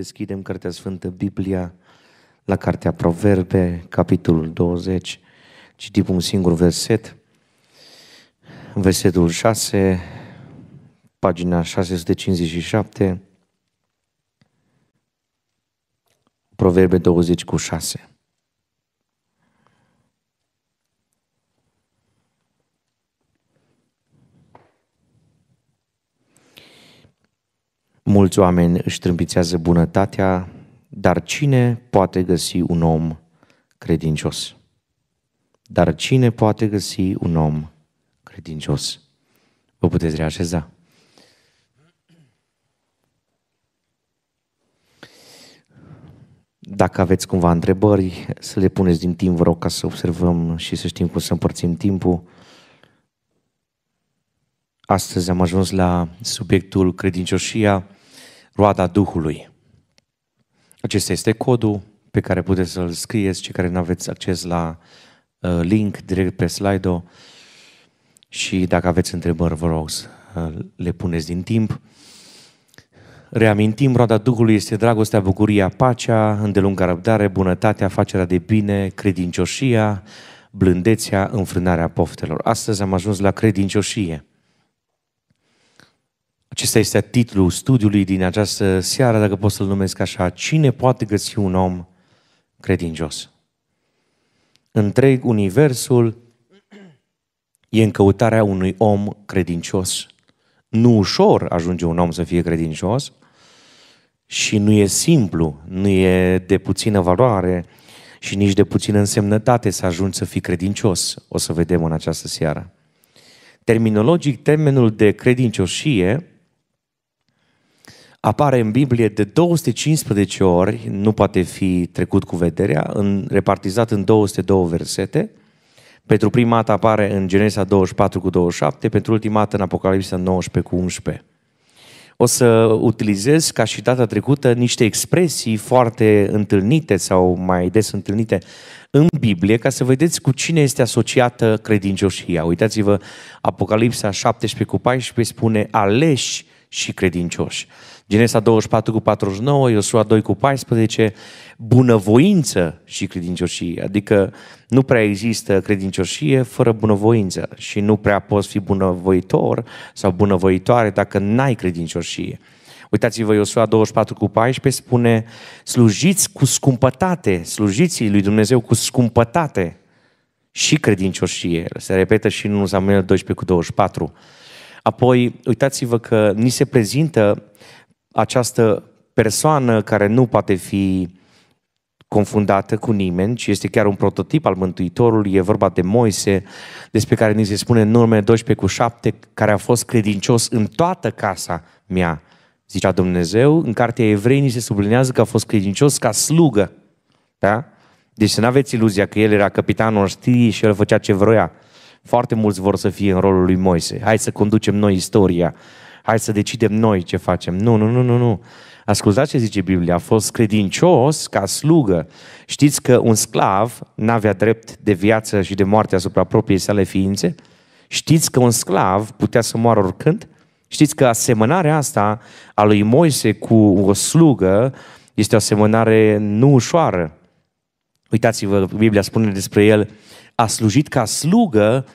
Deschidem Cartea Sfântă, Biblia, la Cartea Proverbe, capitolul 20. Citim un singur verset, versetul 6, pagina 657, Proverbe 20 cu 6. Mulți oameni își trâmpițează bunătatea, dar cine poate găsi un om credincios? Dar cine poate găsi un om credincios? Vă puteți reașeza. Dacă aveți cumva întrebări, să le puneți din timp, vă rog, ca să observăm și să știm cum să împărțim timpul. Astăzi am ajuns la subiectul credincioșia roada Duhului. Acesta este codul pe care puteți să-l scrieți, cei care nu aveți acces la uh, link direct pe slide și dacă aveți întrebări, vă rog să uh, le puneți din timp. Reamintim, roada Duhului este dragostea, bucuria, pacea, îndelungă răbdare, bunătatea, facerea de bine, credincioșia, blândețea, înfrânarea poftelor. Astăzi am ajuns la credincioșie. Acesta este titlul studiului din această seară, dacă pot să-l numesc așa. Cine poate găsi un om credincios? Întreg universul e în căutarea unui om credincios. Nu ușor ajunge un om să fie credincios și nu e simplu, nu e de puțină valoare și nici de puțină însemnătate să ajungi să fii credincios. O să vedem în această seară. Terminologic, termenul de credincioșie apare în Biblie de 215 ori, nu poate fi trecut cu vederea, în, repartizat în 202 versete. Pentru prima dată apare în Genesa 24 cu 27, pentru ultima dată în Apocalipsa 19 cu 11. O să utilizez, ca și data trecută, niște expresii foarte întâlnite sau mai des întâlnite în Biblie ca să vedeți cu cine este asociată credincioșia. Uitați-vă, Apocalipsa 17 cu 14 spune aleși și credincioși. Genesa 24 cu 49, Iosua 2 cu 14, bunăvoință și credincioșie. Adică nu prea există credincioșie fără bunăvoință și nu prea poți fi bunăvoitor sau bunăvoitoare dacă n-ai credincioșie. Uitați-vă, Iosua 24 cu 14 spune, slujiți cu scumpătate, slujiți lui Dumnezeu cu scumpătate și credincioșie. Se repetă și în 1 Samuel 12 cu 24. Apoi, uitați-vă că ni se prezintă această persoană care nu poate fi confundată cu nimeni, ci este chiar un prototip al Mântuitorului, e vorba de Moise, despre care ni se spune în urmele 12 cu 7, care a fost credincios în toată casa mea, zicea Dumnezeu. În cartea Evrei ni se sublinează că a fost credincios ca slugă. Da? Deci să nu aveți iluzia că el era capitanul știi și el făcea ce vroia. Foarte mulți vor să fie în rolul lui Moise. Hai să conducem noi istoria hai să decidem noi ce facem. Nu, nu, nu, nu, nu. Ascultați ce zice Biblia, a fost credincios ca slugă. Știți că un sclav n-avea drept de viață și de moarte asupra propriei sale ființe? Știți că un sclav putea să moară oricând? Știți că asemănarea asta a lui Moise cu o slugă este o asemănare nu ușoară. Uitați-vă, Biblia spune despre el, a slujit ca slugă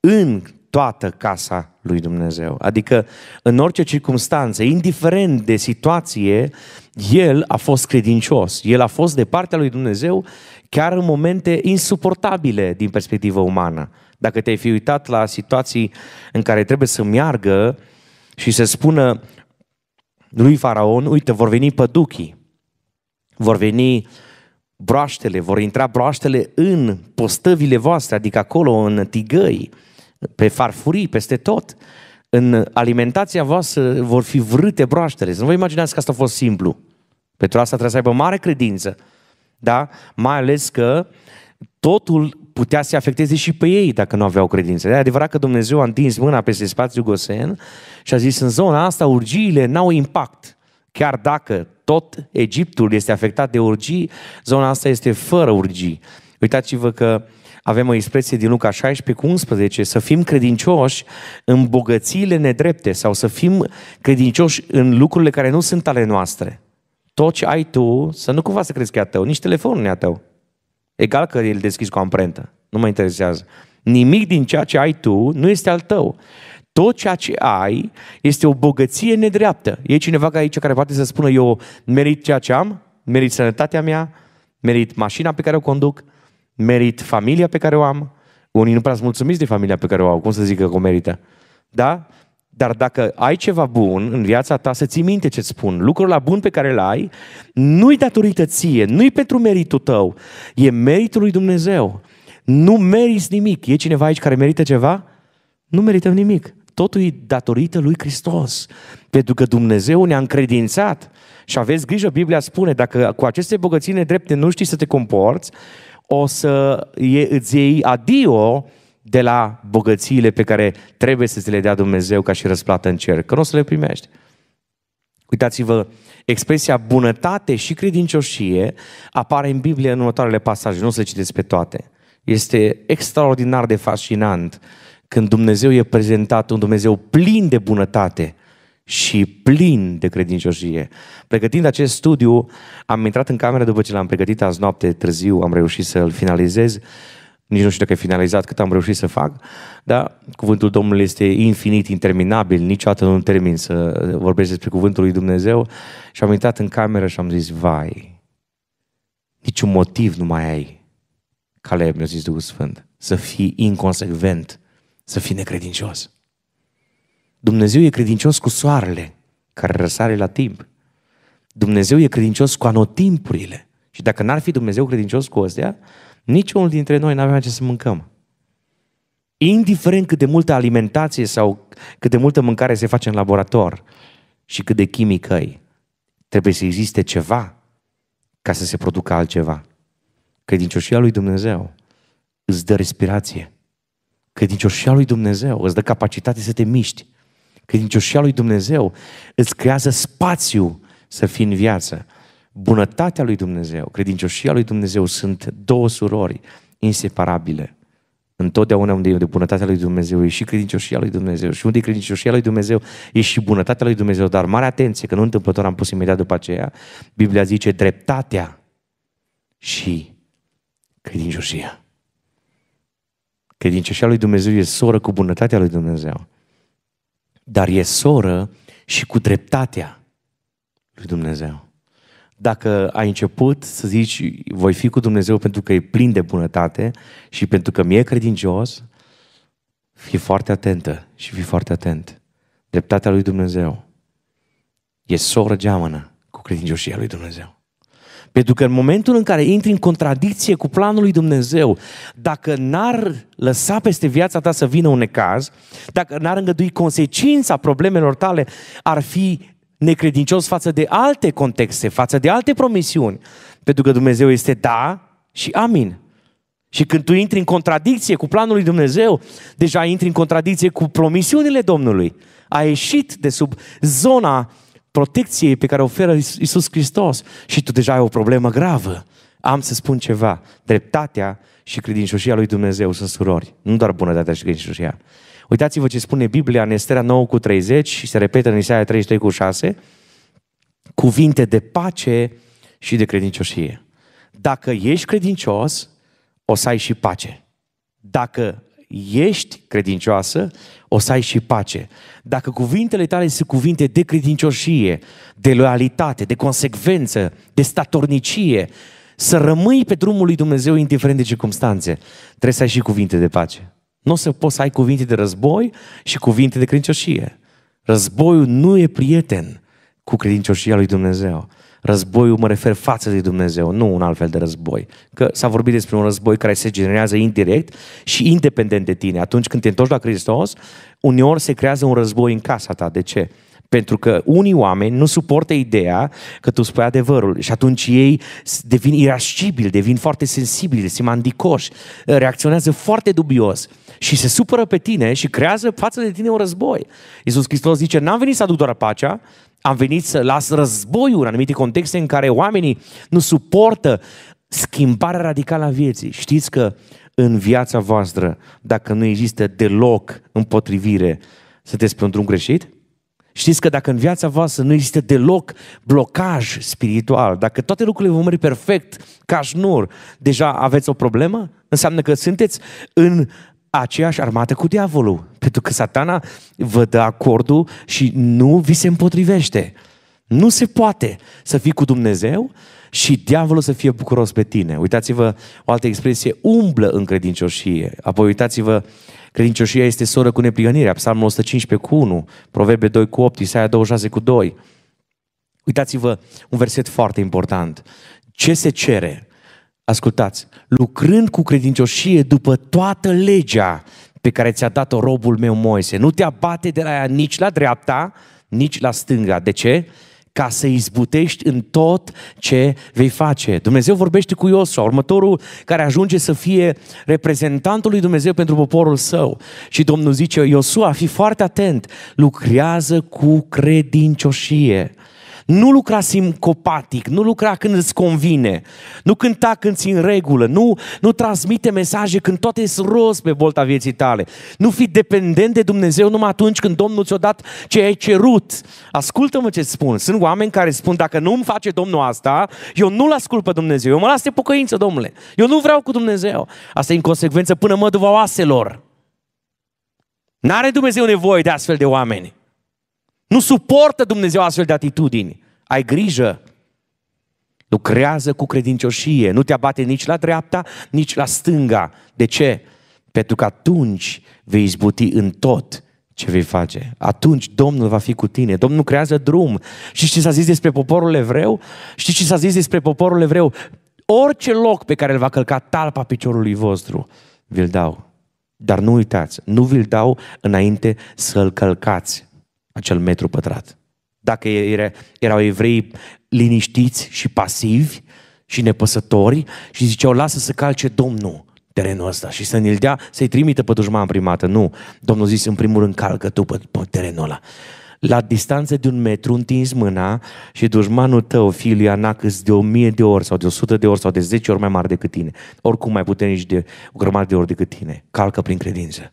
în toată casa lui Dumnezeu. Adică, în orice circunstanță, indiferent de situație, el a fost credincios, el a fost de partea lui Dumnezeu chiar în momente insuportabile din perspectivă umană. Dacă te-ai fi uitat la situații în care trebuie să meargă și se spună lui Faraon, uite, vor veni păduchii, vor veni broaștele, vor intra broaștele în postăvile voastre, adică acolo, în tigăi, pe farfurii, peste tot. În alimentația voastră vor fi vrâte broaștele. Să nu vă imaginați că asta a fost simplu. Pentru asta trebuie să aibă mare credință. Da? Mai ales că totul putea să afecteze și pe ei dacă nu aveau credință. E adevărat că Dumnezeu a întins mâna peste spațiul Gosen și a zis în zona asta urgiile n-au impact. Chiar dacă tot Egiptul este afectat de urgii, zona asta este fără urgii. Uitați-vă că uh, avem o expresie din Luca 16 cu 11, să fim credincioși în bogățiile nedrepte sau să fim credincioși în lucrurile care nu sunt ale noastre. Tot ce ai tu, să nu cumva să crezi că e a tău, nici telefonul nu e a tău. Egal că îl deschizi cu amprentă, nu mă interesează. Nimic din ceea ce ai tu nu este al tău. Tot ceea ce ai este o bogăție nedreaptă. E cineva ca aici care poate să spună eu merit ceea ce am, merit sănătatea mea, merit mașina pe care o conduc, merit familia pe care o am, unii nu prea sunt mulțumiți de familia pe care o au, cum să zic că o merită. Da? Dar dacă ai ceva bun în viața ta, să ții minte ce-ți spun. Lucrul la bun pe care îl ai, nu-i datorită ție, nu-i pentru meritul tău, e meritul lui Dumnezeu. Nu meriți nimic. E cineva aici care merită ceva? Nu merităm nimic. Totul e datorită lui Hristos. Pentru că Dumnezeu ne-a încredințat. Și aveți grijă, Biblia spune, dacă cu aceste bogății nedrepte nu știi să te comporți, o să îți iei adio de la bogățiile pe care trebuie să ți le dea Dumnezeu ca și răsplată în cer, că nu o să le primești. Uitați-vă, expresia bunătate și credincioșie apare în Biblie în următoarele pasaje, nu o să le citeți pe toate. Este extraordinar de fascinant când Dumnezeu e prezentat un Dumnezeu plin de bunătate – și plin de credincioșie. Pregătind acest studiu, am intrat în cameră după ce l-am pregătit azi noapte târziu, am reușit să-l finalizez. Nici nu știu dacă e finalizat, cât am reușit să fac, dar cuvântul Domnului este infinit, interminabil, niciodată nu termin să vorbesc despre cuvântul lui Dumnezeu. Și am intrat în cameră și am zis, vai, niciun motiv nu mai ai, Caleb, mi-a zis Duhul Sfânt, să fii inconsecvent, să fii necredincios. Dumnezeu e credincios cu soarele, care răsare la timp. Dumnezeu e credincios cu anotimpurile. Și dacă n-ar fi Dumnezeu credincios cu astea, niciunul dintre noi n-avea ce să mâncăm. Indiferent cât de multă alimentație sau cât de multă mâncare se face în laborator și cât de chimică e, trebuie să existe ceva ca să se producă altceva. Credincioșia lui Dumnezeu îți dă respirație. Credincioșia lui Dumnezeu îți dă capacitate să te miști. Credincioșia lui Dumnezeu îți creează spațiu să fii în viață. Bunătatea lui Dumnezeu, credincioșia lui Dumnezeu sunt două surori inseparabile. Întotdeauna unde e bunătatea lui Dumnezeu e și credincioșia lui Dumnezeu. Și unde e credincioșia lui Dumnezeu e și bunătatea lui Dumnezeu. Dar mare atenție, că nu întâmplător am pus imediat după aceea, Biblia zice dreptatea și credincioșia. Credincioșia lui Dumnezeu e soră cu bunătatea lui Dumnezeu dar e soră și cu dreptatea lui Dumnezeu. Dacă ai început să zici, voi fi cu Dumnezeu pentru că e plin de bunătate și pentru că mi-e credincios, fii foarte atentă și fii foarte atent. Dreptatea lui Dumnezeu e soră geamănă cu credincioșia lui Dumnezeu. Pentru că în momentul în care intri în contradicție cu planul lui Dumnezeu, dacă n-ar lăsa peste viața ta să vină un necaz, dacă n-ar îngădui consecința problemelor tale, ar fi necredincios față de alte contexte, față de alte promisiuni. Pentru că Dumnezeu este da și amin. Și când tu intri în contradicție cu planul lui Dumnezeu, deja intri în contradicție cu promisiunile Domnului. A ieșit de sub zona protecției pe care o oferă Isus Hristos și tu deja ai o problemă gravă. Am să spun ceva, dreptatea și credincioșia lui Dumnezeu sunt surori, nu doar bunătatea și credincioșia. Uitați-vă ce spune Biblia în Estera 9 cu 30 și se repetă în Isaia 33 cu 6, cuvinte de pace și de credincioșie. Dacă ești credincios, o să ai și pace. Dacă ești credincioasă, o să ai și pace. Dacă cuvintele tale sunt cuvinte de credincioșie, de loialitate, de consecvență, de statornicie, să rămâi pe drumul lui Dumnezeu indiferent de circunstanțe, trebuie să ai și cuvinte de pace. Nu o să poți să ai cuvinte de război și cuvinte de credincioșie. Războiul nu e prieten cu credincioșia lui Dumnezeu. Războiul mă refer față de Dumnezeu, nu un alt fel de război. Că s-a vorbit despre un război care se generează indirect și independent de tine. Atunci când te întorci la Hristos, uneori se creează un război în casa ta. De ce? Pentru că unii oameni nu suportă ideea că tu spui adevărul și atunci ei devin irascibili, devin foarte sensibili, se mandicoși, reacționează foarte dubios și se supără pe tine și creează față de tine un război. Iisus Hristos zice, n-am venit să aduc doar pacea, am venit să las războiul în anumite contexte în care oamenii nu suportă schimbarea radicală a vieții. Știți că în viața voastră, dacă nu există deloc împotrivire, sunteți pe un drum greșit? Știți că dacă în viața voastră nu există deloc blocaj spiritual, dacă toate lucrurile vă merg perfect, ca șnur, deja aveți o problemă? Înseamnă că sunteți în aceeași armată cu diavolul. Pentru că satana vă dă acordul și nu vi se împotrivește. Nu se poate să fii cu Dumnezeu și diavolul să fie bucuros pe tine. Uitați-vă o altă expresie, umblă în credincioșie. Apoi uitați-vă, credincioșia este soră cu neprihănirea, Psalmul 115 cu 1, Proverbe 2 cu 8, Isaia 26 cu 2. Uitați-vă un verset foarte important. Ce se cere? Ascultați, lucrând cu credincioșie după toată legea pe care ți-a dat-o robul meu Moise, nu te abate de la ea nici la dreapta, nici la stânga. De ce? Ca să izbutești în tot ce vei face. Dumnezeu vorbește cu Iosua, următorul care ajunge să fie reprezentantul lui Dumnezeu pentru poporul său. Și Domnul zice, Iosua, fii foarte atent, lucrează cu credincioșie. Nu lucra simcopatic, nu lucra când îți convine, nu cânta când ți în regulă, nu, nu transmite mesaje când toate sunt rost pe volta vieții tale. Nu fi dependent de Dumnezeu numai atunci când Domnul ți-a dat ce ai cerut. Ascultă-mă ce spun. Sunt oameni care spun, dacă nu îmi face Domnul asta, eu nu-L ascult pe Dumnezeu, eu mă las de pocăință, Domnule. Eu nu vreau cu Dumnezeu. Asta e în consecvență până măduva oaselor. N-are Dumnezeu nevoie de astfel de oameni. Nu suportă Dumnezeu astfel de atitudini. Ai grijă. Lucrează cu credincioșie. Nu te abate nici la dreapta, nici la stânga. De ce? Pentru că atunci vei izbuti în tot ce vei face. Atunci Domnul va fi cu tine. Domnul creează drum. Și ce s-a zis despre poporul evreu? Știi ce s-a zis despre poporul evreu? Orice loc pe care îl va călca talpa piciorului vostru, vi-l dau. Dar nu uitați, nu vi-l dau înainte să-l călcați acel metru pătrat. Dacă era, erau evrei liniștiți și pasivi și nepăsători și ziceau, lasă să calce Domnul terenul ăsta și să ne-l dea, să-i trimită pe dușman primată. Nu, Domnul zis, în primul rând, calcă tu pe, pe terenul ăla. La distanță de un metru întinzi mâna și dușmanul tău, fiul lui Anac, de o mie de ori sau de o sută de ori sau de zece ori mai mare decât tine. Oricum mai puternici de o grămadă de ori decât tine. Calcă prin credință.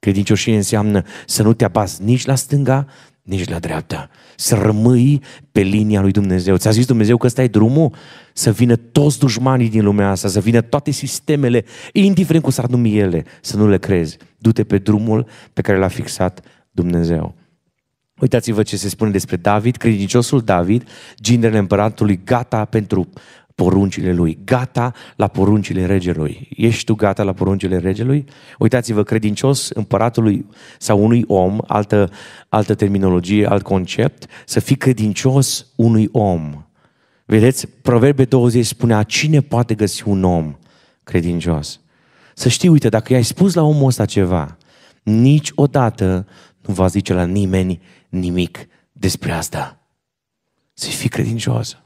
Credincioșie înseamnă să nu te abazi nici la stânga, nici la dreapta. Să rămâi pe linia lui Dumnezeu. Ți-a zis Dumnezeu că ăsta e drumul? Să vină toți dușmanii din lumea asta, să vină toate sistemele, indiferent cum s-ar numi ele, să nu le crezi. Du-te pe drumul pe care l-a fixat Dumnezeu. Uitați-vă ce se spune despre David, credinciosul David, ginele împăratului, gata pentru poruncile lui, gata la poruncile regelui. Ești tu gata la poruncile regelui? Uitați-vă, credincios împăratului sau unui om, altă, altă terminologie, alt concept, să fii credincios unui om. Vedeți, Proverbe 20 spunea, cine poate găsi un om credincios? Să știi, uite, dacă i-ai spus la omul ăsta ceva, niciodată nu va zice la nimeni nimic despre asta. Să fii credincios.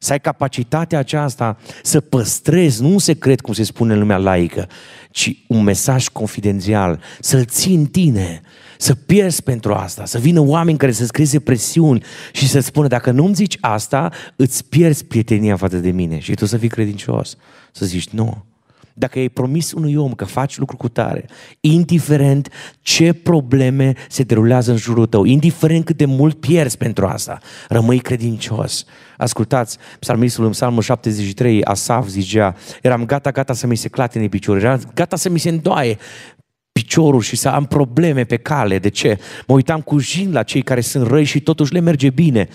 Să ai capacitatea aceasta să păstrezi, nu un secret, cum se spune în lumea laică, ci un mesaj confidențial, să-l ții în tine, să pierzi pentru asta, să vină oameni care să-ți creeze presiuni și să spună, dacă nu-mi zici asta, îți pierzi prietenia față de mine și tu să fii credincios. Să zici, nu, dacă ai promis unui om că faci lucru cu tare, indiferent ce probleme se derulează în jurul tău, indiferent cât de mult pierzi pentru asta, rămâi credincios. Ascultați, psalmistul în psalmul 73, Asaf zicea, eram gata, gata să mi se clatine piciorul, eram gata să mi se îndoaie piciorul și să am probleme pe cale. De ce? Mă uitam cu jin la cei care sunt răi și totuși le merge bine.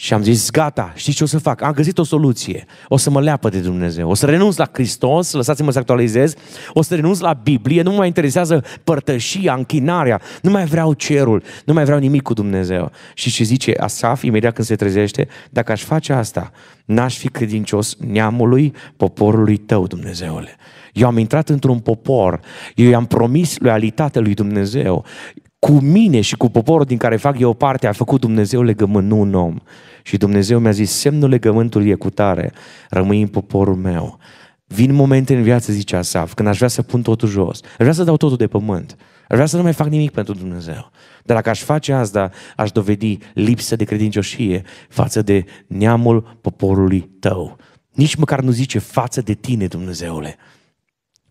Și am zis, gata, știți ce o să fac? Am găsit o soluție. O să mă leapă de Dumnezeu. O să renunț la Hristos, lăsați-mă să actualizez. O să renunț la Biblie, nu mă mai interesează părtășia, închinarea. Nu mai vreau cerul, nu mai vreau nimic cu Dumnezeu. Și ce zice Asaf, imediat când se trezește, dacă aș face asta, n-aș fi credincios neamului, poporului tău, Dumnezeule. Eu am intrat într-un popor, eu i-am promis loialitatea lui Dumnezeu. Cu mine și cu poporul din care fac eu parte a făcut Dumnezeu legământ, nu un om. Și Dumnezeu mi-a zis, semnul legământului e cu tare, rămâi în poporul meu. Vin momente în viață, zice Asaf, când aș vrea să pun totul jos, aș vrea să dau totul de pământ, aș vrea să nu mai fac nimic pentru Dumnezeu. Dar dacă aș face asta, aș dovedi lipsă de credincioșie față de neamul poporului tău. Nici măcar nu zice față de tine, Dumnezeule.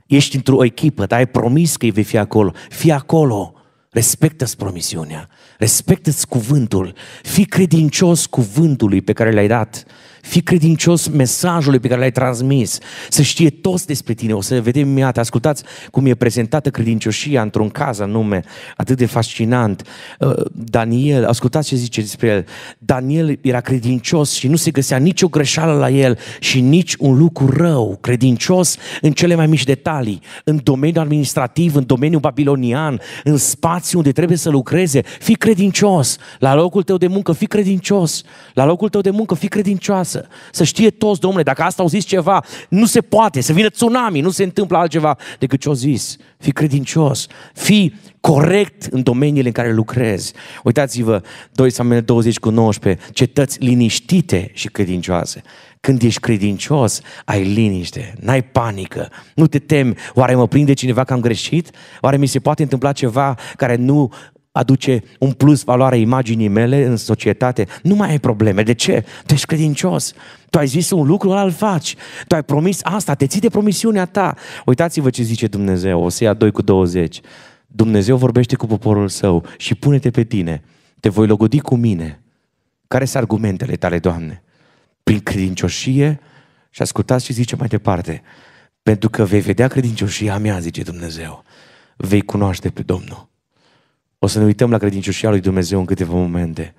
Ești într-o echipă, dar ai promis că vei fi acolo. Fii acolo, respectă-ți promisiunea. Respectă-ți cuvântul. Fii credincios cuvântului pe care l-ai dat. Fii credincios mesajului pe care l-ai transmis. Să știe toți despre tine. O să vedem imediat. Ascultați cum e prezentată credincioșia într-un caz anume. Atât de fascinant. Uh, Daniel, ascultați ce zice despre el. Daniel era credincios și nu se găsea nicio greșeală la el și nici un lucru rău. Credincios în cele mai mici detalii. În domeniul administrativ, în domeniul babilonian, în spațiu unde trebuie să lucreze. Fii credincios. La locul tău de muncă, fii credincios. La locul tău de muncă, fii credincioasă viață. Să știe toți, domnule, dacă asta au zis ceva, nu se poate, să vină tsunami, nu se întâmplă altceva decât ce au zis. Fii credincios, fii corect în domeniile în care lucrezi. Uitați-vă, 2 Samuel 20 cu 19, cetăți liniștite și credincioase. Când ești credincios, ai liniște, n-ai panică, nu te temi, oare mă prinde cineva că am greșit? Oare mi se poate întâmpla ceva care nu aduce un plus valoare imaginii mele în societate, nu mai ai probleme. De ce? Tu ești credincios. Tu ai zis un lucru, îl faci. Tu ai promis asta, te ții de promisiunea ta. Uitați-vă ce zice Dumnezeu, Osea 2 cu 20. Dumnezeu vorbește cu poporul său și pune-te pe tine. Te voi logodi cu mine. Care sunt argumentele tale, Doamne? Prin credincioșie și ascultați ce zice mai departe. Pentru că vei vedea credincioșia mea, zice Dumnezeu. Vei cunoaște pe Domnul. O să ne uităm la credincioșia lui Dumnezeu în câteva momente.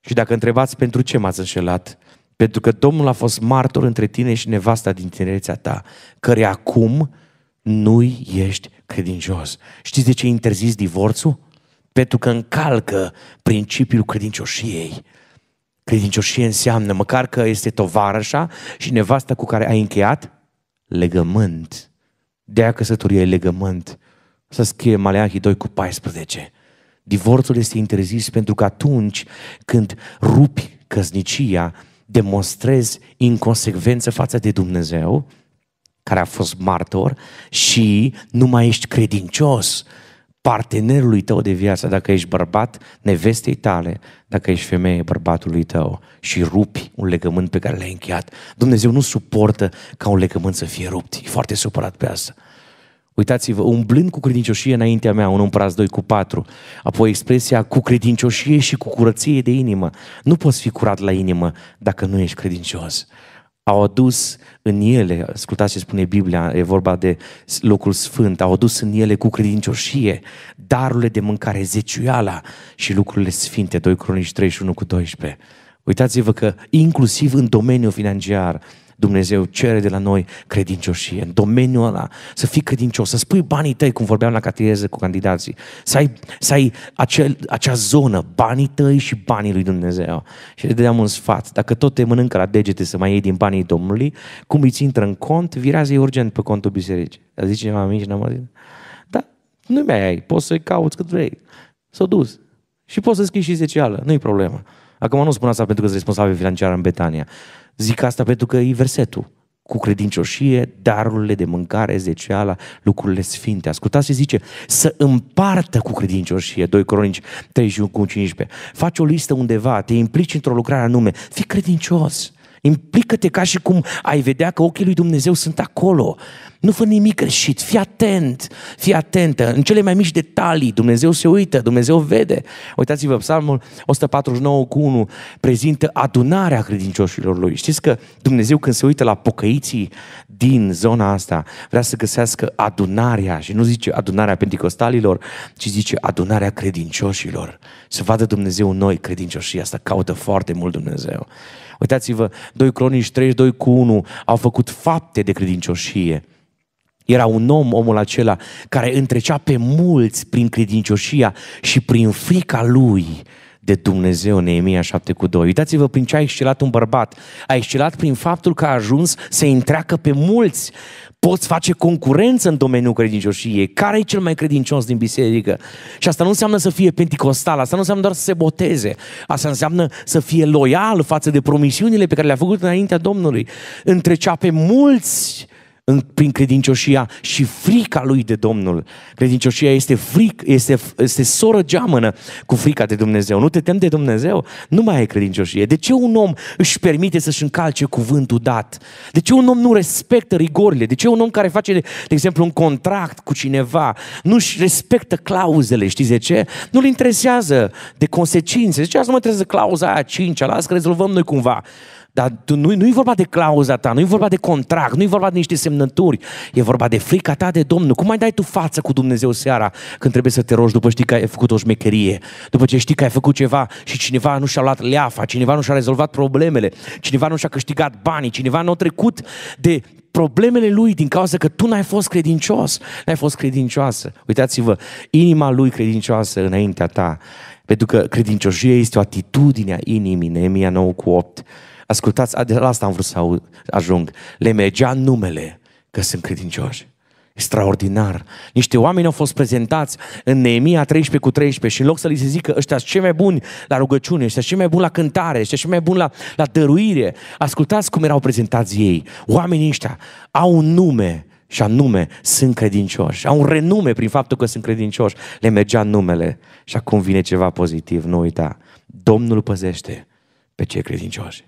Și dacă întrebați pentru ce m-ați înșelat, pentru că Domnul a fost martor între tine și nevasta din tinerețea ta, care acum nu ești credincios. Știți de ce interzis divorțul? Pentru că încalcă principiul credincioșiei. Credincioșie înseamnă, măcar că este tovarășa și nevasta cu care ai încheiat, legământ. De aia căsătorie e legământ. Să scrie Maleahii 2 cu 14. Divorțul este interzis pentru că atunci când rupi căsnicia, demonstrezi inconsecvență față de Dumnezeu, care a fost martor, și nu mai ești credincios partenerului tău de viață, dacă ești bărbat, nevestei tale, dacă ești femeie, bărbatului tău și rupi un legământ pe care l-ai încheiat. Dumnezeu nu suportă ca un legământ să fie rupt. E foarte supărat pe asta. Uitați-vă, umblând cu credincioșie înaintea mea, un împărat 2 cu 4. Apoi expresia cu credincioșie și cu curăție de inimă. Nu poți fi curat la inimă dacă nu ești credincios. Au adus în ele, ascultați ce spune Biblia, e vorba de locul sfânt, au adus în ele cu credincioșie darurile de mâncare, zeciuiala și lucrurile sfinte, 2 Cronici 31 cu 12. Uitați-vă că inclusiv în domeniul financiar Dumnezeu cere de la noi credincioșie. În domeniul ăla, să fii credincios, să spui banii tăi, cum vorbeam la catecheze cu candidații, să ai, să ai acel, acea zonă, banii tăi și banii lui Dumnezeu. Și le dădeam un sfat. Dacă tot te mănâncă la degete să mai iei din banii Domnului, cum îți intră în cont, virează urgent pe contul bisericii. A zis cineva mici, n-am zis. Da, nu mi-ai ai, poți să-i cauți cât vrei. S-a dus. Și poți să scrii și zecială, nu-i problemă. Acum nu spun asta pentru că sunt responsabil financiar în Betania. Zic asta pentru că e versetul cu credincioșie, darurile de mâncare, zeceala, lucrurile sfinte. Ascultați ce zice, să împartă cu credincioșie, 2 Cronici 31 cu 15. Faci o listă undeva, te implici într-o lucrare anume, fii credincios. Implică-te ca și cum ai vedea că ochii lui Dumnezeu sunt acolo. Nu fă nimic greșit, fii atent, fii atentă. În cele mai mici detalii Dumnezeu se uită, Dumnezeu vede. Uitați-vă, Psalmul 149 cu 1 prezintă adunarea credincioșilor lui. Știți că Dumnezeu când se uită la pocăiții din zona asta, vrea să găsească adunarea și nu zice adunarea pentecostalilor, ci zice adunarea credincioșilor. Să vadă Dumnezeu noi credincioșii, asta, caută foarte mult Dumnezeu. Uitați-vă, 2 Cronici 32 cu 1 au făcut fapte de credincioșie. Era un om, omul acela, care întrecea pe mulți prin credincioșia și prin frica lui de Dumnezeu, Neemia 7 cu 2. Uitați-vă prin ce a excelat un bărbat. A excelat prin faptul că a ajuns să întreacă pe mulți. Poți face concurență în domeniul credincioșiei. Care e cel mai credincios din biserică? Și asta nu înseamnă să fie penticostal, asta nu înseamnă doar să se boteze. Asta înseamnă să fie loial față de promisiunile pe care le-a făcut înaintea Domnului. Întrecea pe mulți în, prin credincioșia și frica lui de Domnul. Credincioșia este, fric, este, este soră geamănă cu frica de Dumnezeu. Nu te tem de Dumnezeu? Nu mai e credincioșie. De ce un om își permite să-și încalce cuvântul dat? De ce un om nu respectă rigorile? De ce un om care face, de exemplu, un contract cu cineva nu-și respectă clauzele? Știți de ce? Nu-l interesează de consecințe. De ce asta mă interesează clauza aia cincea? las că rezolvăm noi cumva. Dar nu, nu-i vorba de clauza ta, nu-i vorba de contract, nu-i vorba de niște semnături, e vorba de frica ta de Domnul. Cum mai dai tu față cu Dumnezeu seara când trebuie să te rogi după știi că ai făcut o șmecherie, după ce știi că ai făcut ceva și cineva nu și-a luat leafa, cineva nu și-a rezolvat problemele, cineva nu și-a câștigat banii, cineva nu a trecut de problemele lui din cauza că tu n-ai fost credincios, n-ai fost credincioasă. Uitați-vă, inima lui credincioasă înaintea ta, pentru că credincioșia este o atitudine a inimii, Neemia 9 cu 8. Ascultați, la asta am vrut să ajung. Le mergea numele că sunt credincioși. Extraordinar. Niște oameni au fost prezentați în Neemia 13 cu 13 și în loc să li se zică ăștia sunt cei mai buni la rugăciune, ăștia sunt cei mai buni la cântare, ăștia sunt cei mai buni la, la dăruire, ascultați cum erau prezentați ei. Oamenii ăștia au un nume și anume sunt credincioși. Au un renume prin faptul că sunt credincioși. Le mergea numele și acum vine ceva pozitiv, nu uita. Domnul păzește pe cei credincioși.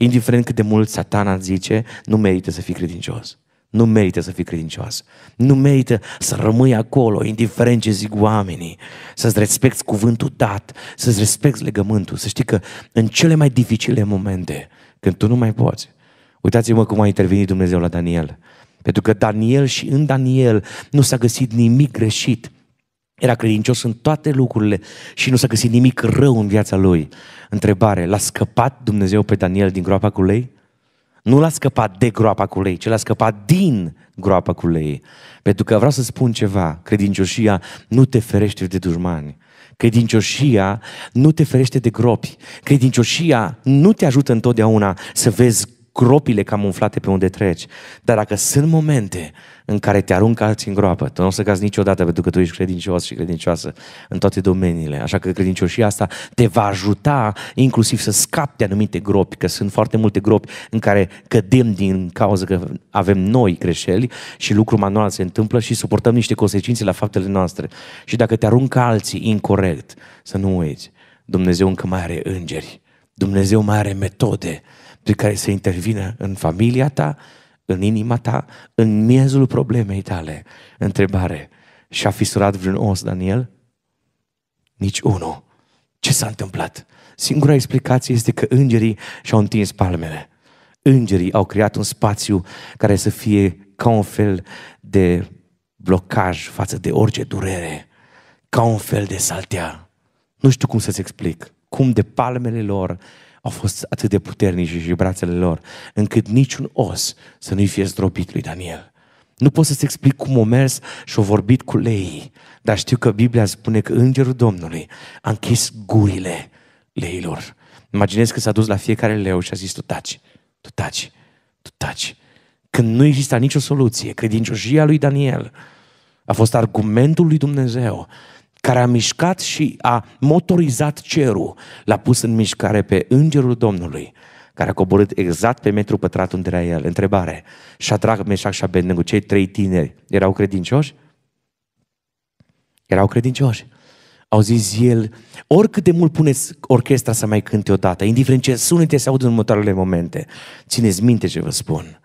Indiferent cât de mult satana zice, nu merită să fii credincios. Nu merită să fii credincios. Nu merită să rămâi acolo, indiferent ce zic oamenii. Să-ți respecti cuvântul dat, să-ți respecti legământul. Să știi că în cele mai dificile momente, când tu nu mai poți, uitați-vă cum a intervenit Dumnezeu la Daniel. Pentru că Daniel și în Daniel nu s-a găsit nimic greșit era credincios în toate lucrurile și nu s-a găsit nimic rău în viața lui. Întrebare, l-a scăpat Dumnezeu pe Daniel din groapa cu lei? Nu l-a scăpat de groapa cu lei, ci l-a scăpat din groapa cu lei. Pentru că vreau să spun ceva, credincioșia nu te ferește de dușmani. Credincioșia nu te ferește de gropi. Credincioșia nu te ajută întotdeauna să vezi gropile umflate pe unde treci. Dar dacă sunt momente în care te aruncă alții în groapă, tu nu o să cazi niciodată pentru că tu ești credincios și credincioasă în toate domeniile. Așa că credincioșia asta te va ajuta inclusiv să scapi de anumite gropi, că sunt foarte multe gropi în care cădem din cauza că avem noi greșeli și lucru manual se întâmplă și suportăm niște consecințe la faptele noastre. Și dacă te aruncă alții incorrect, să nu uiți, Dumnezeu încă mai are îngeri. Dumnezeu mai are metode de care să intervină în familia ta, în inima ta, în miezul problemei tale. Întrebare, și-a fisurat vreun os Daniel? Nici unul. Ce s-a întâmplat? Singura explicație este că îngerii și-au întins palmele. Îngerii au creat un spațiu care să fie ca un fel de blocaj față de orice durere, ca un fel de saltea. Nu știu cum să-ți explic, cum de palmele lor au fost atât de puternici și brațele lor, încât niciun os să nu-i fie zdrobit lui Daniel. Nu pot să-ți explic cum o mers și o vorbit cu leii, dar știu că Biblia spune că Îngerul Domnului a închis gurile leilor. Imaginez că s-a dus la fiecare leu și a zis, tu taci, tu taci, tu taci. Când nu exista nicio soluție, credincioșia lui Daniel a fost argumentul lui Dumnezeu care a mișcat și a motorizat cerul, l-a pus în mișcare pe Îngerul Domnului, care a coborât exact pe metru pătrat unde era el. Întrebare, trag Meșac și Abednego, cei trei tineri, erau credincioși? Erau credincioși. Au zis el, oricât de mult puneți orchestra să mai cânte odată, indiferent ce sunete se aud în următoarele momente, țineți minte ce vă spun.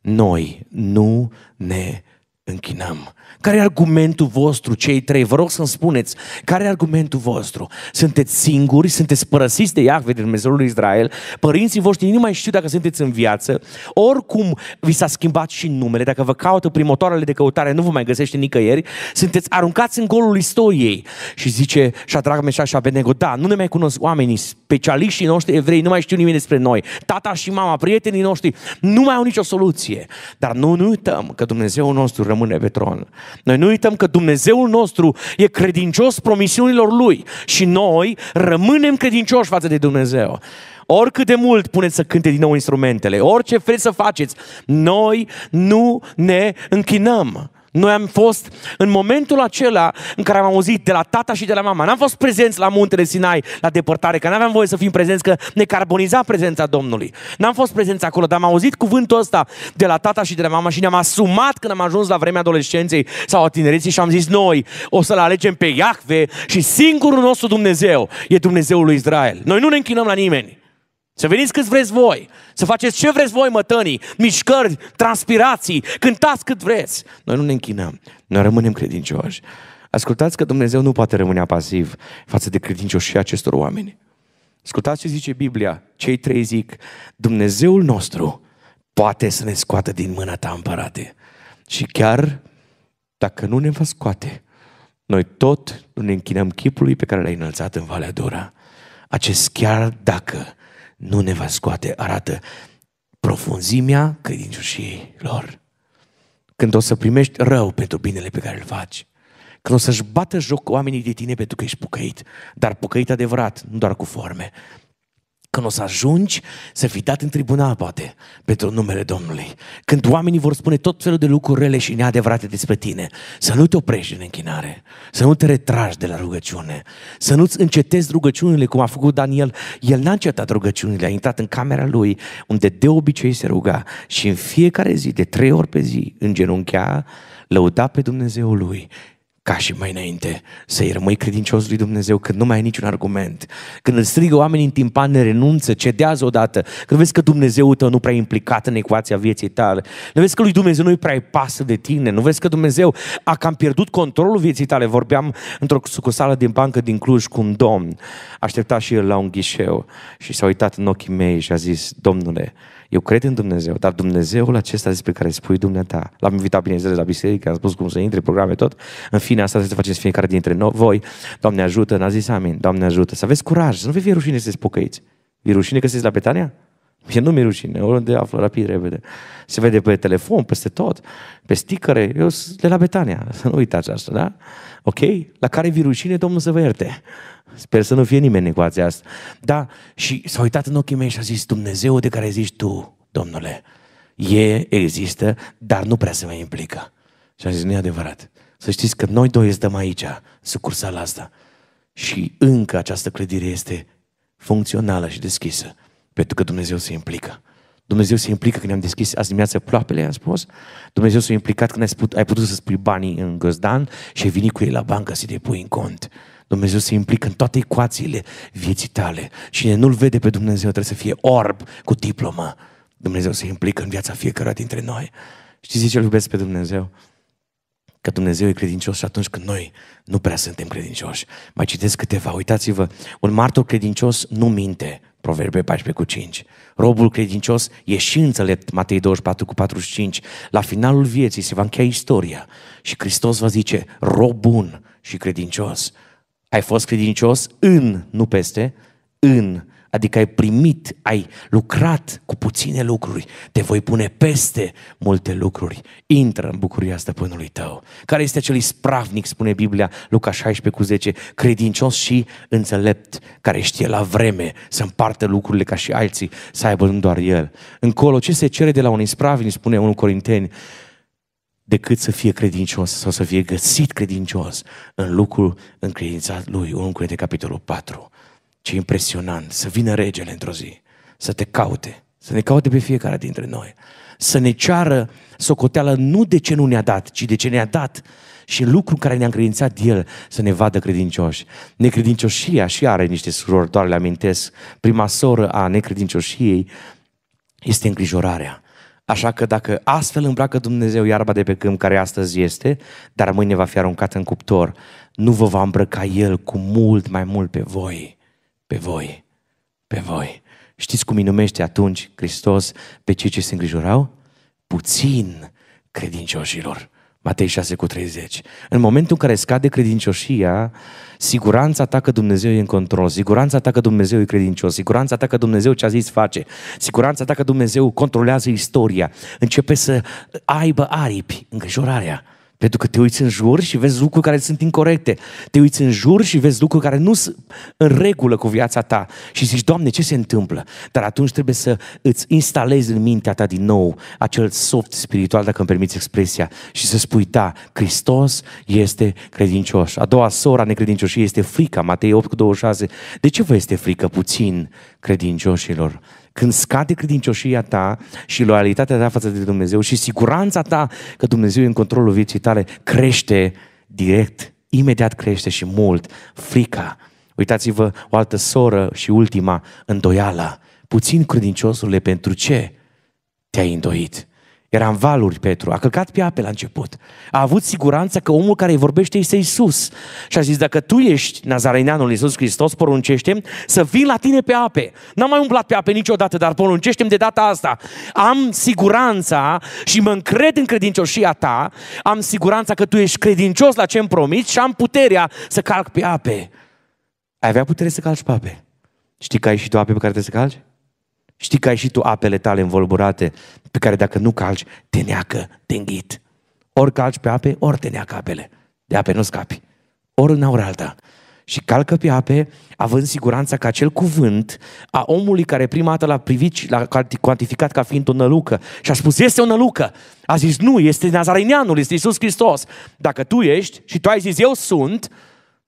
Noi nu ne închinăm care e argumentul vostru, cei trei? Vă rog să-mi spuneți, care e argumentul vostru? Sunteți singuri, sunteți părăsiți de Iahve, de Dumnezeul lui Israel, părinții voștri nu mai știu dacă sunteți în viață, oricum vi s-a schimbat și numele, dacă vă caută prin de căutare, nu vă mai găsește nicăieri, sunteți aruncați în golul istoriei. Și zice, și a dragă și Abednego, da, nu ne mai cunosc oamenii, specialiștii noștri evrei nu mai știu nimic despre noi. Tata și mama, prietenii noștri, nu mai au nicio soluție. Dar noi nu uităm că Dumnezeul nostru rămâne pe tron. Noi nu uităm că Dumnezeul nostru e credincios promisiunilor Lui și noi rămânem credincioși față de Dumnezeu. Oricât de mult puneți să cânte din nou instrumentele, orice vreți să faceți, noi nu ne închinăm. Noi am fost în momentul acela în care am auzit de la tata și de la mama. N-am fost prezenți la muntele Sinai, la depărtare, că n-aveam voie să fim prezenți, că ne carboniza prezența Domnului. N-am fost prezenți acolo, dar am auzit cuvântul ăsta de la tata și de la mama și ne-am asumat când am ajuns la vremea adolescenței sau a tinereții și am zis noi o să-L alegem pe Iahve și singurul nostru Dumnezeu e Dumnezeul lui Israel. Noi nu ne închinăm la nimeni. Să veniți cât vreți voi, să faceți ce vreți voi, mătănii, mișcări, transpirații, cântați cât vreți. Noi nu ne închinăm, noi rămânem credincioși. Ascultați că Dumnezeu nu poate rămâne pasiv față de credincioșia acestor oameni. Ascultați ce zice Biblia, cei trei zic, Dumnezeul nostru poate să ne scoată din mâna ta, împărate. Și chiar dacă nu ne va scoate, noi tot nu ne închinăm chipului pe care l-ai înălțat în Valea Dura. Acest chiar dacă nu ne va scoate, arată profunzimea credincioșiei lor. Când o să primești rău pentru binele pe care îl faci, când o să-și bată joc oamenii de tine pentru că ești pucăit, dar pucăit adevărat, nu doar cu forme, când o să ajungi să fii dat în tribunal, poate, pentru numele Domnului. Când oamenii vor spune tot felul de lucruri rele și neadevărate despre tine, să nu te oprești în închinare, să nu te retragi de la rugăciune, să nu-ți încetezi rugăciunile, cum a făcut Daniel. El n-a încetat rugăciunile, a intrat în camera lui, unde de obicei se ruga și în fiecare zi, de trei ori pe zi, în genunchea, lăuda pe Dumnezeul lui ca și mai înainte, să-i rămâi credincios lui Dumnezeu când nu mai ai niciun argument, când îl strigă oamenii în timpan, ne renunță, cedează odată, când vezi că Dumnezeu tău nu prea e implicat în ecuația vieții tale, nu vezi că lui Dumnezeu nu-i prea pasă de tine, nu vezi că Dumnezeu a cam pierdut controlul vieții tale. Vorbeam într-o sucursală din bancă din Cluj cu un domn, aștepta și el la un ghișeu și s-a uitat în ochii mei și a zis, domnule, eu cred în Dumnezeu, dar Dumnezeul acesta despre care spui dumneata, l-am invitat, bineînțeles, la biserică, am spus cum să intre, programe, tot. În fine, asta trebuie să faceți fiecare dintre noi, voi. Doamne ajută, n-a zis amin, Doamne ajută, să aveți curaj, să nu fie rușine să ți spocăiți. Vi rușine că sunteți la Betania? E nu-mi rușine, oriunde află rapid, repede. Se vede pe telefon, peste tot, pe sticăre. Eu sunt de la Betania, să nu uitați asta, da? Ok? La care vi rușine, Domnul să vă ierte. Sper să nu fie nimeni în ecuația asta. Da? Și s-a uitat în ochii mei și a zis, Dumnezeu de care zici tu, Domnule, e, există, dar nu prea se mai implică. Și a zis, nu e adevărat. Să știți că noi doi stăm aici, sucursala asta. Și încă această clădire este funcțională și deschisă. Pentru că Dumnezeu se implică. Dumnezeu se implică când am deschis azi dimineața ploapele, am spus. Dumnezeu s-a implicat când ai, put, ai putut să spui banii în găzdan și ai venit cu ei la bancă să te pui în cont. Dumnezeu se implică în toate ecuațiile vieții tale. Cine nu-L vede pe Dumnezeu trebuie să fie orb cu diplomă. Dumnezeu se implică în viața fiecăruia dintre noi. Știți ce iubesc pe Dumnezeu? Că Dumnezeu e credincios și atunci când noi nu prea suntem credincioși. Mai citesc câteva, uitați-vă, un martor credincios nu minte, Proverbe 14 cu 5. Robul credincios e și înțelept, Matei 24 cu 45. La finalul vieții se va încheia istoria și Hristos va zice, rob bun și credincios. Ai fost credincios în, nu peste, în Adică ai primit, ai lucrat cu puține lucruri, te voi pune peste multe lucruri. Intră în bucuria stăpânului tău. Care este acel ispravnic, spune Biblia, Luca 16 cu 10, credincios și înțelept, care știe la vreme să împartă lucrurile ca și alții, să aibă nu doar el. Încolo, ce se cere de la un ispravnic, spune unul Corinteni, decât să fie credincios sau să fie găsit credincios în lucrul încredințat lui, 1 Corinteni capitolul 4. Ce impresionant să vină regele într-o zi, să te caute, să ne caute pe fiecare dintre noi, să ne ceară socoteală nu de ce nu ne-a dat, ci de ce ne-a dat și lucrul care ne-a încredințat El să ne vadă credincioși. Necredincioșia și are niște surori, doar le amintesc. Prima soră a necredincioșiei este îngrijorarea. Așa că dacă astfel îmbracă Dumnezeu iarba de pe câmp care astăzi este, dar mâine va fi aruncată în cuptor, nu vă va îmbrăca El cu mult mai mult pe voi pe voi, pe voi. Știți cum îi numește atunci Hristos pe cei ce se îngrijorau? Puțin credincioșilor. Matei 6 cu 30. În momentul în care scade credincioșia, siguranța ta că Dumnezeu e în control, siguranța ta că Dumnezeu e credincios, siguranța ta că Dumnezeu ce a zis face, siguranța ta că Dumnezeu controlează istoria, începe să aibă aripi, îngrijorarea. Pentru că te uiți în jur și vezi lucruri care sunt incorrecte. Te uiți în jur și vezi lucruri care nu sunt în regulă cu viața ta. Și zici, Doamne, ce se întâmplă? Dar atunci trebuie să îți instalezi în mintea ta din nou acel soft spiritual, dacă îmi permiți expresia, și să spui, da, Hristos este credincios. A doua sora necredincioșie este frica, Matei 8 cu 26. De ce vă este frică puțin credincioșilor. Când scade credincioșia ta și loialitatea ta față de Dumnezeu și siguranța ta că Dumnezeu e în controlul vieții tale, crește direct, imediat crește și mult frica. Uitați-vă o altă soră și ultima, îndoiala. Puțin credinciosurile, pentru ce te-ai îndoit? Era în valuri Petru, a călcat pe ape la început. A avut siguranța că omul care îi vorbește este Isus. Și a zis, dacă tu ești Nazareneanul Isus Hristos, poruncește să vin la tine pe ape. N-am mai umblat pe ape niciodată, dar poruncește de data asta. Am siguranța și mă încred în credincioșia ta, am siguranța că tu ești credincios la ce îmi promiți și am puterea să calc pe ape. Ai avea putere să calci pe ape. Știi că ai și tu ape pe care trebuie să calci? Știi că ai și tu apele tale învolburate, pe care dacă nu calci, te neacă, te înghit. Ori calci pe ape, ori te neacă apele. De ape nu scapi. Ori în ori alta. Și calcă pe ape, având siguranța că acel cuvânt a omului care prima dată l-a privit, l-a cuantificat ca fiind o nălucă și a spus, este o nălucă. A zis, nu, este Nazareneanul, este Isus Hristos. Dacă tu ești și tu ai zis, eu sunt,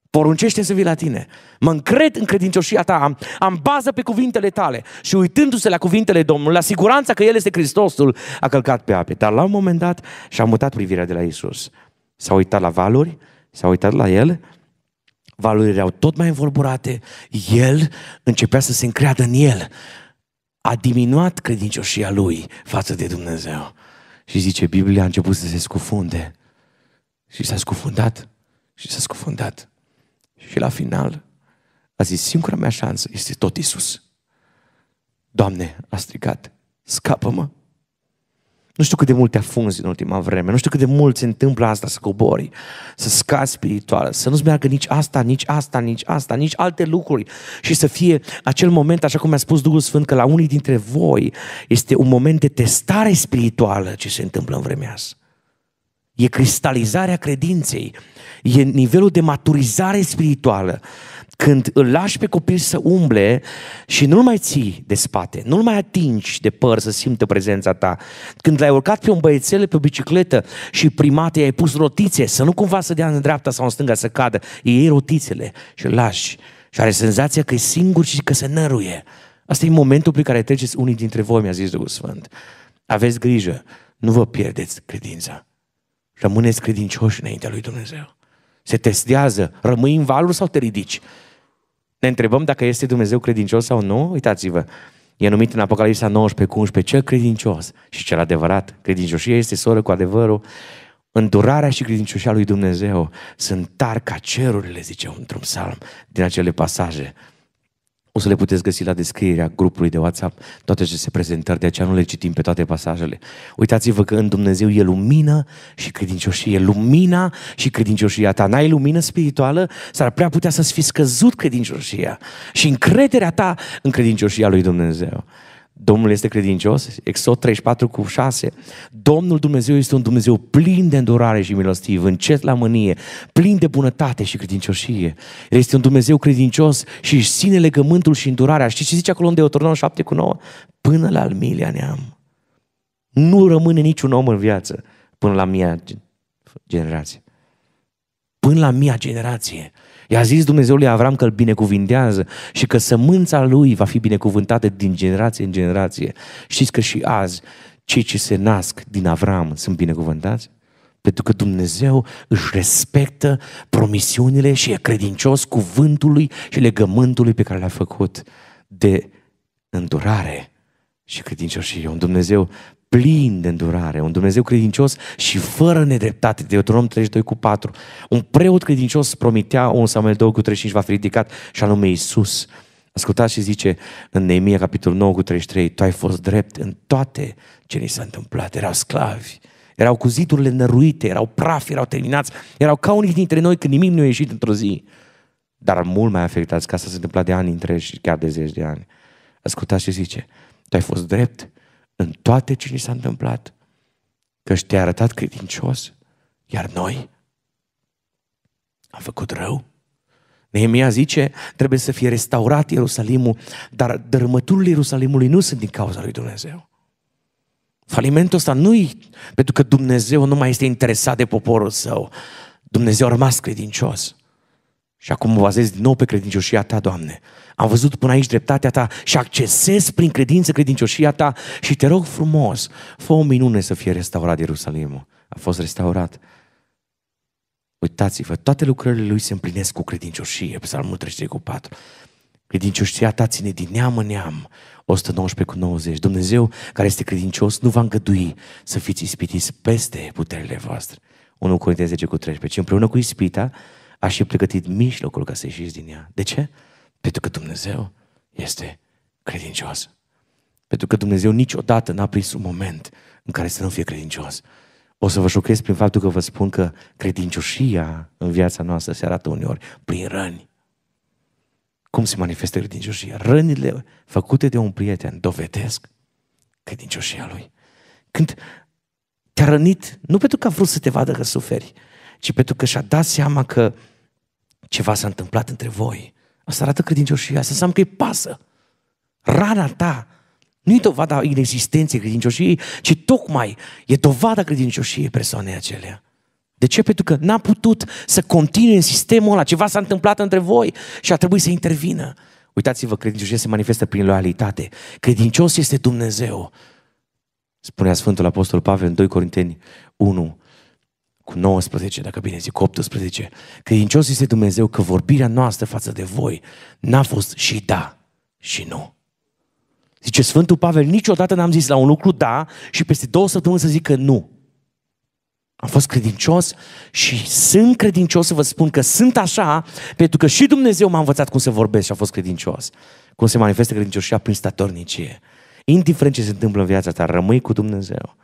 Poruncește să vii la tine. Mă încred în credincioșia ta, am, am bază pe cuvintele tale. Și uitându-se la cuvintele Domnului, la siguranța că El este Hristosul, a călcat pe ape. Dar la un moment dat și-a mutat privirea de la Isus. S-a uitat la valuri, s-a uitat la El, valurile erau tot mai învolburate, El începea să se încreadă în El. A diminuat credincioșia Lui față de Dumnezeu. Și zice, Biblia a început să se scufunde. Și s-a scufundat. Și s-a scufundat. Și la final a zis, singura mea șansă este tot Isus. Doamne, a strigat, scapă-mă. Nu știu cât de mult te afunzi în ultima vreme, nu știu cât de mult se întâmplă asta să cobori, să scazi spiritual, să nu-ți meargă nici asta, nici asta, nici asta, nici alte lucruri și să fie acel moment, așa cum mi-a spus Duhul Sfânt, că la unii dintre voi este un moment de testare spirituală ce se întâmplă în vremea asta e cristalizarea credinței, e nivelul de maturizare spirituală. Când îl lași pe copil să umble și nu-l mai ții de spate, nu-l mai atingi de păr să simtă prezența ta. Când l-ai urcat pe un băiețel pe o bicicletă și primate i-ai pus rotițe, să nu cumva să dea în dreapta sau în stânga să cadă, iei rotițele și îl lași. Și are senzația că e singur și că se năruie. Asta e momentul pe care treceți unii dintre voi, mi-a zis Duhul Sfânt. Aveți grijă, nu vă pierdeți credința. Rămâneți credincioși înaintea lui Dumnezeu. Se testează. Rămâi în valul sau te ridici? Ne întrebăm dacă este Dumnezeu credincios sau nu? Uitați-vă. E numit în Apocalipsa 19 cu 11 cel credincios și cel adevărat. Credincioșia este soră cu adevărul. Îndurarea și credincioșia lui Dumnezeu sunt tari ca cerurile, zice un psalm din acele pasaje o să le puteți găsi la descrierea grupului de WhatsApp toate aceste prezentări, de aceea nu le citim pe toate pasajele. Uitați-vă că în Dumnezeu e lumină și credincioșie. Lumina și credincioșia ta. N-ai lumină spirituală, s-ar prea putea să-ți fi scăzut credincioșia și încrederea ta în credincioșia lui Dumnezeu. Domnul este credincios, Exod 34 cu 6. Domnul Dumnezeu este un Dumnezeu plin de îndurare și milostiv, încet la mânie, plin de bunătate și credincioșie. Este un Dumnezeu credincios și își ține legământul și îndurarea. Știți ce zice acolo în Deuteronom 7 cu 9? Până la al milea neam. Nu rămâne niciun om în viață până la mia generație. Până la mia generație. I-a zis Dumnezeu lui Avram că îl binecuvintează și că sămânța lui va fi binecuvântată din generație în generație. Știți că și azi cei ce se nasc din Avram sunt binecuvântați? Pentru că Dumnezeu își respectă promisiunile și e credincios cuvântului și legământului pe care l-a făcut de îndurare și credincioșie. Un Dumnezeu plin de îndurare, un Dumnezeu credincios și fără nedreptate, Deuteronom 32 cu 4. Un preot credincios promitea, un Samuel 2 cu 35 va fi ridicat și anume Iisus. Ascultați și zice în Neemia capitolul 9 cu 33, tu ai fost drept în toate ce ni s-a întâmplat, erau sclavi, erau cu zidurile năruite, erau praf, erau terminați, erau ca unii dintre noi când nimic nu a ieșit într-o zi. Dar mult mai afectați, că asta se întâmplat de ani întregi și chiar de zeci de ani. Ascultați ce zice, tu ai fost drept în toate ce ni s-a întâmplat, că te-ai arătat credincios, iar noi am făcut rău. Nehemia zice, trebuie să fie restaurat Ierusalimul, dar dărâmăturile Ierusalimului nu sunt din cauza lui Dumnezeu. Falimentul ăsta nu i pentru că Dumnezeu nu mai este interesat de poporul său. Dumnezeu a rămas credincios. Și acum mă bazez din nou pe credincioșia ta, Doamne. Am văzut până aici dreptatea ta și accesez prin credință credincioșia ta și te rog frumos, fă o minune să fie restaurat Ierusalimul. A fost restaurat. Uitați-vă, toate lucrările lui se împlinesc cu credincioșie, psalmul 33 cu 4. Credincioșia ta ține din neam în neam, 119 cu 90. Dumnezeu care este credincios nu va îngădui să fiți ispitiți peste puterile voastre. 1 Corinteni 10 cu 13. Și împreună cu ispita, a și pregătit mijlocul ca să ieșiți din ea. De ce? Pentru că Dumnezeu este credincios. Pentru că Dumnezeu niciodată n-a prins un moment în care să nu fie credincios. O să vă șocrez prin faptul că vă spun că credincioșia în viața noastră se arată uneori prin răni. Cum se manifestă credincioșia? Rănile făcute de un prieten dovedesc credincioșia lui. Când te-a rănit, nu pentru că a vrut să te vadă că suferi, ci pentru că și-a dat seama că ceva s-a întâmplat între voi. Asta arată credincioșia, asta înseamnă că îi pasă. Rana ta nu e dovada inexistenței credincioșiei, ci tocmai e dovada credincioșiei persoanei acelea. De ce? Pentru că n-a putut să continue în sistemul ăla. Ceva s-a întâmplat între voi și a trebuit să intervină. Uitați-vă, credincioșia se manifestă prin loialitate. Credincios este Dumnezeu. Spunea Sfântul Apostol Pavel în 2 Corinteni 1, cu 19, dacă bine zic, cu 18, credincios este Dumnezeu că vorbirea noastră față de voi n-a fost și da și nu. Zice Sfântul Pavel, niciodată n-am zis la un lucru da și peste două săptămâni să zic că nu. Am fost credincios și sunt credincios să vă spun că sunt așa, pentru că și Dumnezeu m-a învățat cum să vorbesc și a fost credincios. Cum se manifestă credincioșia prin statornicie. Indiferent ce se întâmplă în viața ta, rămâi cu Dumnezeu.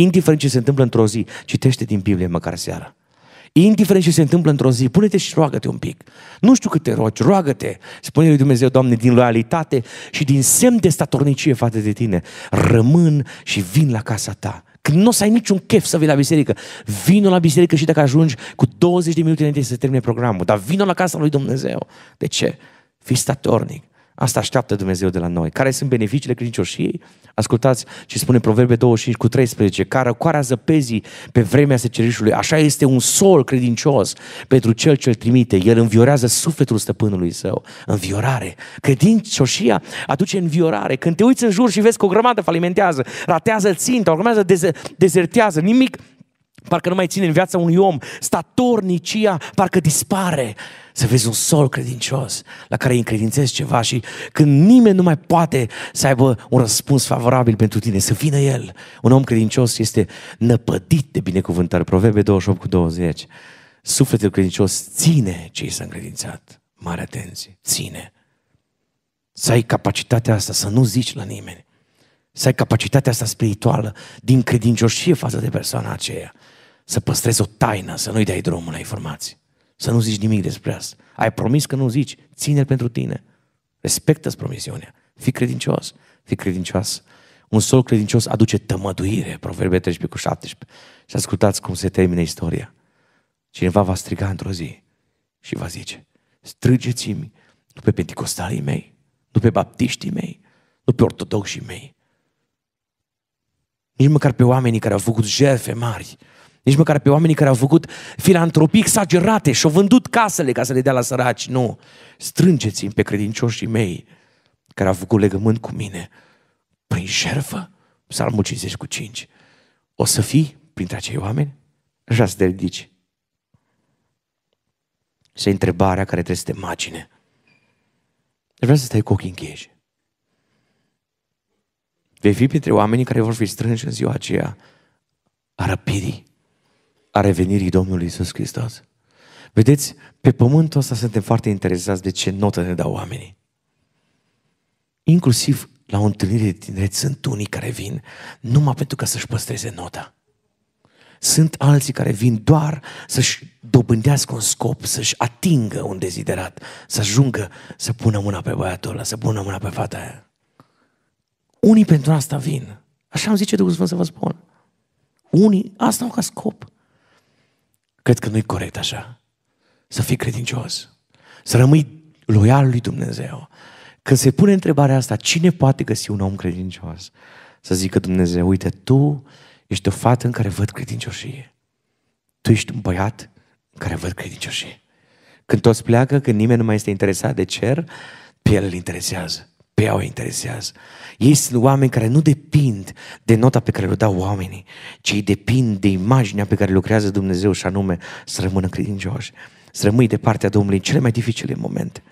Indiferent ce se întâmplă într-o zi, citește din Biblie măcar seara. Indiferent ce se întâmplă într-o zi, pune-te și roagă-te un pic. Nu știu cât te rogi, roagă-te. Spune lui Dumnezeu, Doamne, din loialitate și din semn de statornicie față de tine, rămân și vin la casa ta. Când nu o să ai niciun chef să vii la biserică, vino la biserică și dacă ajungi cu 20 de minute înainte să termine programul, dar vino la casa lui Dumnezeu. De ce? Fii statornic. Asta așteaptă Dumnezeu de la noi. Care sunt beneficiile credincioșiei? Ascultați ce spune Proverbe 25 cu 13. Care coarea zăpezii pe vremea secerișului. Așa este un sol credincios pentru cel ce îl trimite. El înviorează sufletul stăpânului său. Înviorare. Credincioșia aduce înviorare. Când te uiți în jur și vezi că o grămadă falimentează, ratează ținta, o grămadă dezertează, nimic parcă nu mai ține în viața unui om, statornicia parcă dispare. Să vezi un sol credincios la care îi încredințezi ceva și când nimeni nu mai poate să aibă un răspuns favorabil pentru tine, să vină el. Un om credincios este năpădit de binecuvântare. Proverbe 28 cu 20. Sufletul credincios ține ce i s-a încredințat. Mare atenție, ține. Să ai capacitatea asta, să nu zici la nimeni. Să ai capacitatea asta spirituală din credincioșie față de persoana aceea să păstrezi o taină, să nu-i dai drumul la informații. Să nu zici nimic despre asta. Ai promis că nu zici, ține-l pentru tine. Respectă-ți promisiunea. Fii credincios, fii credincios. Un sol credincios aduce tămăduire, Proverbe 13 cu 17. Și ascultați cum se termină istoria. Cineva va striga într-o zi și va zice, strigeți mi nu pe penticostalii mei, nu pe baptiștii mei, nu pe ortodoxii mei, nici măcar pe oamenii care au făcut jefe mari nici măcar pe oamenii care au făcut filantropii exagerate și-au vândut casele ca să le dea la săraci. Nu. Strângeți-mi pe credincioșii mei care au făcut legământ cu mine prin șerfă. Psalmul 50 cu 5. O să fii printre acei oameni? Așa să te ridici. Și întrebarea care trebuie să te magine. Vreau să stai cu ochii închiși. Vei fi printre oamenii care vor fi strânși în ziua aceea a răpirii a revenirii Domnului Isus Hristos. Vedeți, pe pământul ăsta suntem foarte interesați de ce notă ne dau oamenii. Inclusiv la o întâlnire de tineret sunt unii care vin numai pentru ca să-și păstreze nota. Sunt alții care vin doar să-și dobândească un scop, să-și atingă un deziderat, să ajungă să pună mâna pe băiatul ăla, să pună mâna pe fata aia. Unii pentru asta vin. Așa am zice Duhul Sfânt să vă spun. Unii asta au ca scop. Cred că nu-i corect așa. Să fii credincios. Să rămâi loial lui Dumnezeu. Când se pune întrebarea asta, cine poate găsi un om credincios? Să zică Dumnezeu, uite, tu ești o fată în care văd credincioșie. Tu ești un băiat în care văd credincioșie. Când toți pleacă, când nimeni nu mai este interesat de cer, pe el îl interesează. Pe ea o interesează. Ei sunt oameni care nu depind de nota pe care le dau oamenii, ci ei depind de imaginea pe care lucrează Dumnezeu și anume să rămână credincioși, să rămâi de partea Domnului în cele mai dificile momente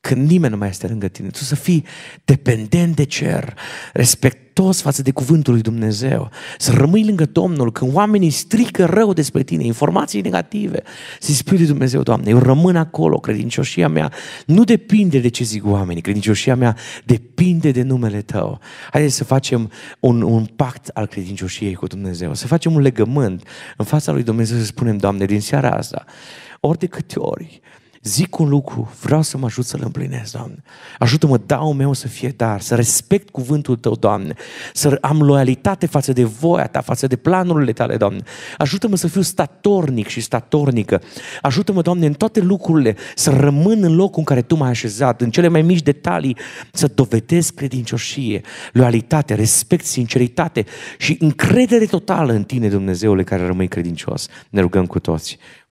când nimeni nu mai este lângă tine, tu să fii dependent de cer, respectos față de cuvântul lui Dumnezeu, să rămâi lângă Domnul când oamenii strică rău despre tine, informații negative, să-i spui lui Dumnezeu, Doamne, eu rămân acolo, credincioșia mea nu depinde de ce zic oamenii, credincioșia mea depinde de numele Tău. Haideți să facem un, un pact al credincioșiei cu Dumnezeu, să facem un legământ în fața lui Dumnezeu, să spunem, Doamne, din seara asta, ori de câte ori Zic un lucru, vreau să mă ajut să-l împlinesc, Doamne. Ajută-mă, dau meu să fie dar, să respect cuvântul Tău, Doamne, să am loialitate față de voia Ta, față de planurile Tale, Doamne. Ajută-mă să fiu statornic și statornică. Ajută-mă, Doamne, în toate lucrurile, să rămân în locul în care Tu m-ai așezat, în cele mai mici detalii, să dovedesc credincioșie, loialitate, respect, sinceritate și încredere totală în Tine, Dumnezeule, care rămâi credincios. Ne rugăm cu toți.